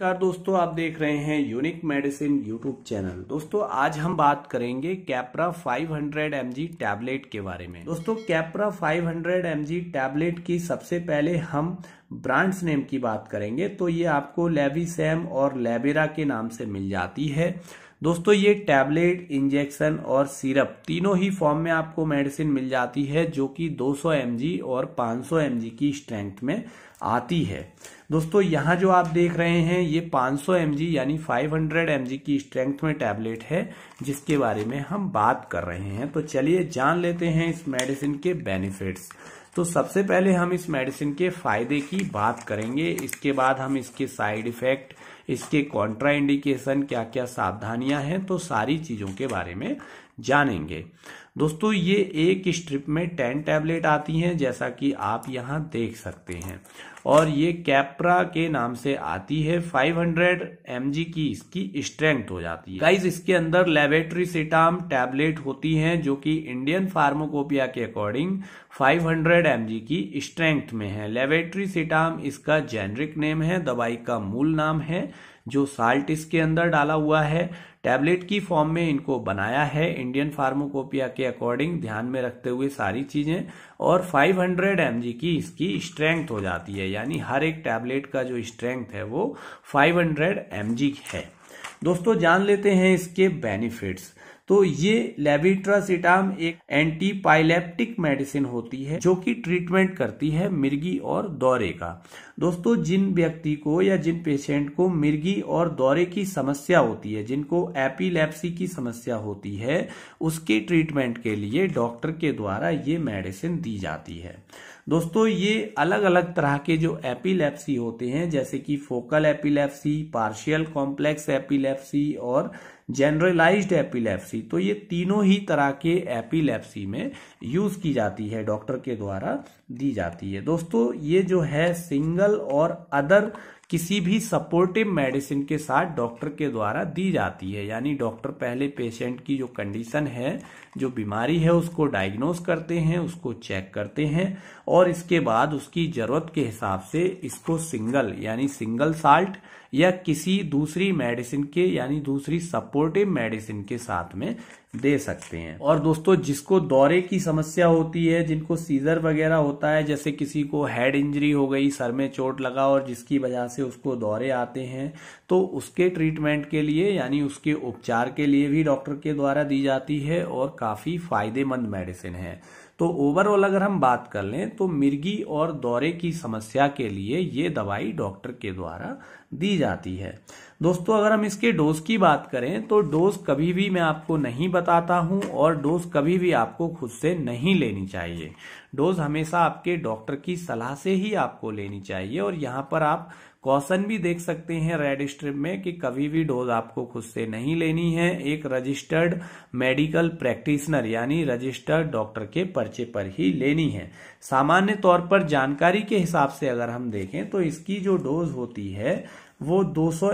नमस्कार दोस्तों आप देख रहे हैं यूनिक मेडिसिन यूट्यूब चैनल दोस्तों आज हम बात करेंगे कैप्रा 500 mg टैबलेट के बारे में दोस्तों कैप्रा 500 mg टैबलेट की सबसे पहले हम ब्रांड्स नेम की बात करेंगे तो ये आपको सेम और लेबेरा के नाम से मिल जाती है दोस्तों ये टैबलेट इंजेक्शन और सिरप तीनों ही फॉर्म में आपको मेडिसिन मिल जाती है जो कि 200 सौ और 500 सौ की स्ट्रेंथ में आती है दोस्तों यहाँ जो आप देख रहे हैं ये 500 सौ यानी 500 हंड्रेड की स्ट्रेंथ में टैबलेट है जिसके बारे में हम बात कर रहे हैं तो चलिए जान लेते हैं इस मेडिसिन के बेनिफिट्स तो सबसे पहले हम इस मेडिसिन के फायदे की बात करेंगे इसके बाद हम इसके साइड इफेक्ट इसके कॉन्ट्रा इंडिकेशन क्या क्या सावधानियां हैं तो सारी चीज़ों के बारे में जानेंगे दोस्तों ये एक स्ट्रिप में टेन टैबलेट आती हैं जैसा कि आप यहाँ देख सकते हैं और ये कैप्रा के नाम से आती है 500 हंड्रेड की इसकी स्ट्रेंथ हो जाती है गाइज इसके अंदर लेबोरेटरी सिटाम टैबलेट होती हैं जो कि इंडियन फार्माकोपिया के अकॉर्डिंग 500 हंड्रेड की स्ट्रेंथ में है लेबेट्री सिटाम इसका जेनरिक नेम है दवाई का मूल नाम है जो साल्ट इसके अंदर डाला हुआ है टैबलेट की फॉर्म में इनको बनाया है इंडियन फार्मोकोपिया के अकॉर्डिंग ध्यान में रखते हुए सारी चीजें और 500 हंड्रेड की इसकी स्ट्रेंथ हो जाती है यानी हर एक टैबलेट का जो स्ट्रेंथ है वो 500 हंड्रेड है दोस्तों जान लेते हैं इसके बेनिफिट्स तो ये लेविट्रासिटाम एक एंटीपाइलेप्टिक मेडिसिन होती है जो कि ट्रीटमेंट करती है मिर्गी और दौरे का दोस्तों जिन व्यक्ति को या जिन पेशेंट को मिर्गी और दौरे की समस्या होती है जिनको एपिलेप्सी की समस्या होती है उसके ट्रीटमेंट के लिए डॉक्टर के द्वारा ये मेडिसिन दी जाती है दोस्तों ये अलग अलग तरह के जो एपिलेप्सी होते हैं जैसे कि focal epilepsy partial complex epilepsy और जनरलाइज्ड एपिलेप्सी तो ये तीनों ही तरह के एपिलेप्सी में यूज की जाती है डॉक्टर के द्वारा दी जाती है दोस्तों ये जो है सिंगल और अदर किसी भी सपोर्टिव मेडिसिन के साथ डॉक्टर के द्वारा दी जाती है यानी डॉक्टर पहले पेशेंट की जो कंडीशन है जो बीमारी है उसको डायग्नोस करते हैं उसको चेक करते हैं और इसके बाद उसकी जरूरत के हिसाब से इसको सिंगल यानी सिंगल साल्ट या किसी दूसरी मेडिसिन के यानी दूसरी सपोर्टिव मेडिसिन के साथ में दे सकते हैं और दोस्तों जिसको दौरे की समस्या होती है जिनको सीजर वगैरह होता है जैसे किसी को हेड इंजरी हो गई सर में चोट लगा और जिसकी वजह से उसको दौरे आते हैं तो उसके ट्रीटमेंट के लिए यानी उसके उपचार के लिए भी डॉक्टर के द्वारा दी जाती है और काफ़ी फायदेमंद मेडिसिन है तो ओवरऑल अगर हम बात कर लें तो मिर्गी और दौरे की समस्या के लिए ये दवाई डॉक्टर के द्वारा दी जाती है दोस्तों अगर हम इसके डोज की बात करें तो डोज कभी भी मैं आपको नहीं बताता हूं और डोज कभी भी आपको खुद से नहीं लेनी चाहिए डोज हमेशा आपके डॉक्टर की सलाह से ही आपको लेनी चाहिए और यहाँ पर आप कौशन भी देख सकते हैं रेड स्ट्रिप में कि कभी भी डोज आपको खुद से नहीं लेनी है एक रजिस्टर्ड मेडिकल प्रैक्टिशनर यानी रजिस्टर्ड डॉक्टर के पर्चे पर ही लेनी है सामान्य तौर पर जानकारी के हिसाब से अगर हम देखें तो इसकी जो डोज होती है वो 200 सौ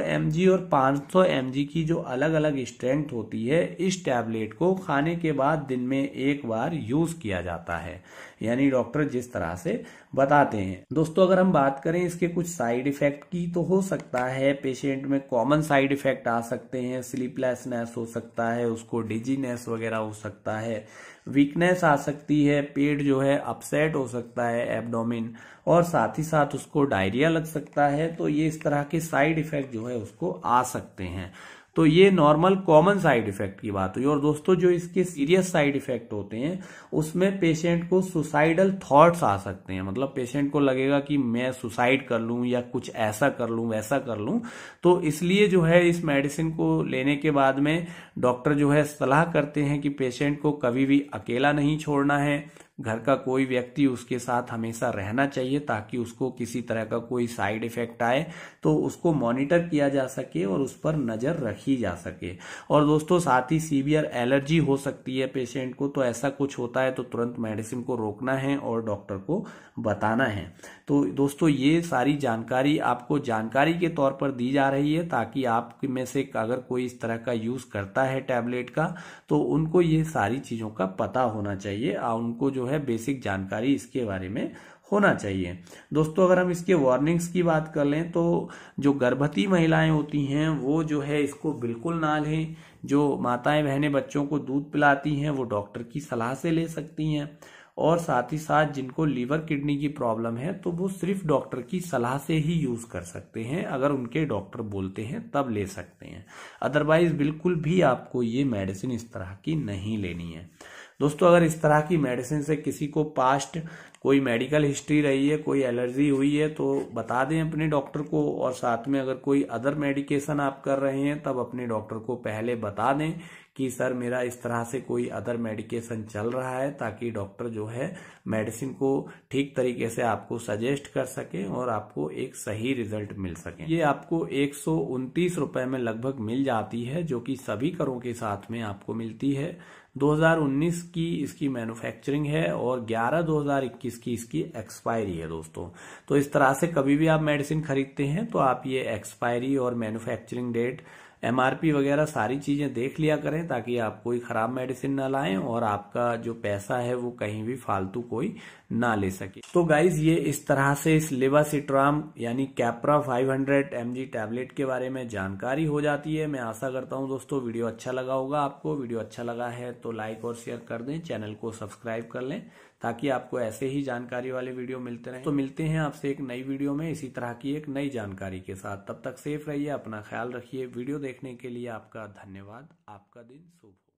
और 500 सौ की जो अलग अलग स्ट्रेंथ होती है इस टैबलेट को खाने के बाद दिन में एक बार यूज किया जाता है यानी डॉक्टर जिस तरह से बताते हैं दोस्तों अगर हम बात करें इसके कुछ साइड इफेक्ट की तो हो सकता है पेशेंट में कॉमन साइड इफेक्ट आ सकते हैं स्लीपलेसनेस हो सकता है उसको डिजीनेस वगैरह हो सकता है वीकनेस आ सकती है पेट जो है अपसेट हो सकता है एब्डोमिन और साथ ही साथ उसको डायरिया लग सकता है तो ये इस तरह के साइड इफेक्ट जो है उसको आ सकते हैं तो ये नॉर्मल कॉमन साइड इफेक्ट की बात हुई और दोस्तों जो इसके सीरियस साइड इफेक्ट होते हैं उसमें पेशेंट को सुसाइडल थॉट्स आ सकते हैं मतलब पेशेंट को लगेगा कि मैं सुसाइड कर लूं या कुछ ऐसा कर लूं वैसा कर लूं तो इसलिए जो है इस मेडिसिन को लेने के बाद में डॉक्टर जो है सलाह करते हैं कि पेशेंट को कभी भी अकेला नहीं छोड़ना है घर का कोई व्यक्ति उसके साथ हमेशा रहना चाहिए ताकि उसको किसी तरह का कोई साइड इफेक्ट आए तो उसको मॉनिटर किया जा सके और उस पर नज़र रखी जा सके और दोस्तों साथ ही सीवियर एलर्जी हो सकती है पेशेंट को तो ऐसा कुछ होता है तो तुरंत मेडिसिन को रोकना है और डॉक्टर को बताना है तो दोस्तों ये सारी जानकारी आपको जानकारी के तौर पर दी जा रही है ताकि आप में से अगर कोई इस तरह का यूज़ करता है टैबलेट का तो उनको ये सारी चीज़ों का पता होना चाहिए उनको जो जो है बेसिक जानकारी इसके बारे में होना चाहिए दोस्तों अगर हम इसके वार्निंग्स की बात कर लें तो जो गर्भवती महिलाएं होती हैं वो जो है इसको बिल्कुल ना लें जो माताएं बहनें बच्चों को दूध पिलाती हैं वो डॉक्टर की सलाह से ले सकती हैं और साथ ही साथ जिनको लीवर किडनी की प्रॉब्लम है तो वो सिर्फ डॉक्टर की सलाह से ही यूज़ कर सकते हैं अगर उनके डॉक्टर बोलते हैं तब ले सकते हैं अदरवाइज बिल्कुल भी आपको ये मेडिसिन इस तरह की नहीं लेनी है दोस्तों अगर इस तरह की मेडिसिन से किसी को पास्ट कोई मेडिकल हिस्ट्री रही है कोई एलर्जी हुई है तो बता दें अपने डॉक्टर को और साथ में अगर कोई अदर मेडिकेशन आप कर रहे हैं तब अपने डॉक्टर को पहले बता दें कि सर मेरा इस तरह से कोई अदर मेडिकेशन चल रहा है ताकि डॉक्टर जो है मेडिसिन को ठीक तरीके से आपको सजेस्ट कर सके और आपको एक सही रिजल्ट मिल सके ये आपको एक रुपए में लगभग मिल जाती है जो कि सभी करों के साथ में आपको मिलती है 2019 की इसकी मैन्युफैक्चरिंग है और 11 2021 की इसकी एक्सपायरी है दोस्तों तो इस तरह से कभी भी आप मेडिसिन खरीदते हैं तो आप ये एक्सपायरी और मैन्युफैक्चरिंग डेट एमआरपी वगैरह सारी चीज़ें देख लिया करें ताकि आप कोई ख़राब मेडिसिन ना लाएं और आपका जो पैसा है वो कहीं भी फालतू कोई ना ले सके तो गाइज ये इस तरह से इस लिवासिट्राम यानी कैप्रा 500 हंड्रेड टैबलेट के बारे में जानकारी हो जाती है मैं आशा करता हूँ दोस्तों वीडियो अच्छा लगा होगा आपको वीडियो अच्छा लगा है तो लाइक और शेयर कर दें चैनल को सब्सक्राइब कर लें ताकि आपको ऐसे ही जानकारी वाले वीडियो मिलते रहें तो मिलते हैं आपसे एक नई वीडियो में इसी तरह की एक नई जानकारी के साथ तब तक सेफ रहिए अपना ख्याल रखिए वीडियो देखने के लिए आपका धन्यवाद आपका दिन शुभ हो